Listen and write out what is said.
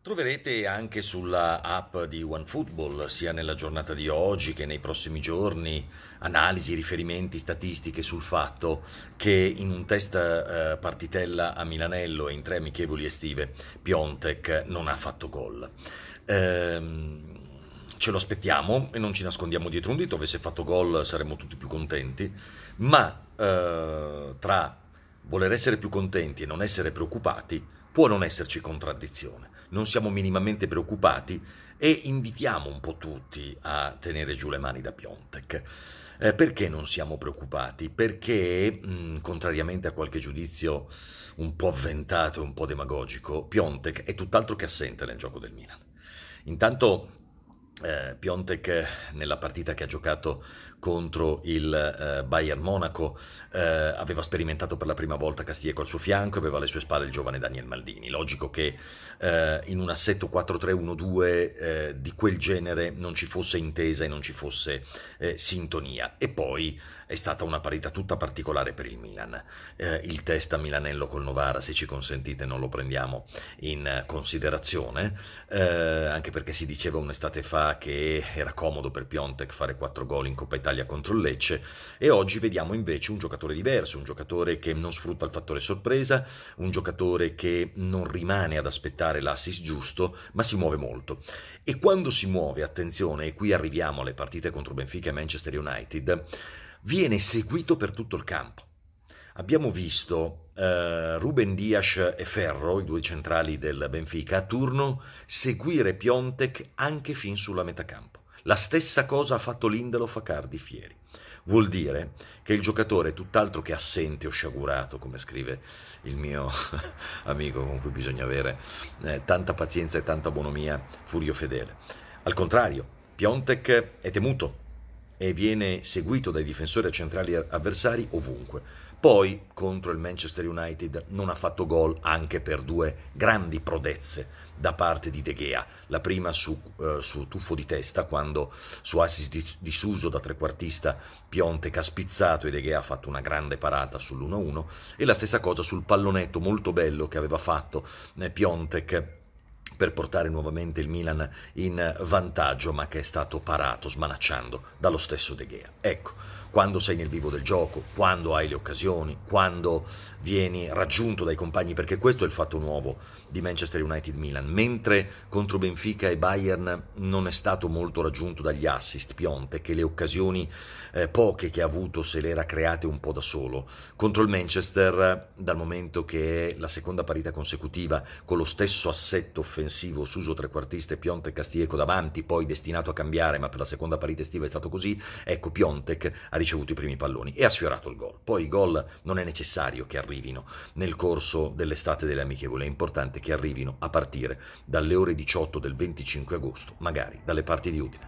Troverete anche sulla app di OneFootball, sia nella giornata di oggi che nei prossimi giorni, analisi, riferimenti, statistiche sul fatto che in un test eh, partitella a Milanello e in tre amichevoli estive Piontek non ha fatto gol. Ehm, ce lo aspettiamo e non ci nascondiamo dietro un dito, avesse fatto gol saremmo tutti più contenti, ma eh, tra voler essere più contenti e non essere preoccupati, Può non esserci contraddizione, non siamo minimamente preoccupati e invitiamo un po' tutti a tenere giù le mani da Piontek. Eh, perché non siamo preoccupati? Perché, mm, contrariamente a qualche giudizio un po' avventato e un po' demagogico, Piontek è tutt'altro che assente nel gioco del Milan. Intanto eh, Piontek nella partita che ha giocato contro il eh, Bayern Monaco eh, aveva sperimentato per la prima volta Castieco al suo fianco, e aveva alle sue spalle il giovane Daniel Maldini. Logico che eh, in un assetto 4-3-1-2 eh, di quel genere non ci fosse intesa e non ci fosse eh, sintonia. E poi è stata una partita tutta particolare per il Milan. il test a Milanello col Novara, se ci consentite, non lo prendiamo in considerazione, anche perché si diceva un'estate fa che era comodo per Piontek fare 4 gol in Coppa Italia contro il Lecce e oggi vediamo invece un giocatore diverso, un giocatore che non sfrutta il fattore sorpresa, un giocatore che non rimane ad aspettare l'assist giusto, ma si muove molto. E quando si muove, attenzione, e qui arriviamo alle partite contro Benfica e Manchester United, viene seguito per tutto il campo abbiamo visto Uh, Ruben Dias e Ferro, i due centrali del Benfica, a turno seguire Piontek anche fin sulla metà campo. La stessa cosa ha fatto Lindelof a Cardiff Fieri. Vuol dire che il giocatore è tutt'altro che assente o sciagurato, come scrive il mio amico con cui bisogna avere eh, tanta pazienza e tanta bonomia, Furio Fedele. Al contrario, Piontek è temuto e viene seguito dai difensori centrali avversari ovunque poi contro il Manchester United non ha fatto gol anche per due grandi prodezze da parte di De Gea, la prima su, eh, su tuffo di testa quando su assist di, di Suso da trequartista Piontek ha spizzato e De Gea ha fatto una grande parata sull'1-1 e la stessa cosa sul pallonetto molto bello che aveva fatto eh, Piontek per portare nuovamente il Milan in vantaggio, ma che è stato parato, smanacciando dallo stesso De Gea. Ecco, quando sei nel vivo del gioco, quando hai le occasioni, quando vieni raggiunto dai compagni, perché questo è il fatto nuovo di Manchester United Milan. Mentre contro Benfica e Bayern non è stato molto raggiunto dagli assist, Pionte, che le occasioni eh, poche che ha avuto se le era create un po' da solo. Contro il Manchester, dal momento che è la seconda partita consecutiva con lo stesso assetto offensivo, difensivo Suso trequartista e Piontek Castieco davanti, poi destinato a cambiare, ma per la seconda parete estiva è stato così, ecco Piontek ha ricevuto i primi palloni e ha sfiorato il gol. Poi i gol non è necessario che arrivino nel corso dell'estate delle amichevole, è importante che arrivino a partire dalle ore 18 del 25 agosto, magari dalle parti di Udine.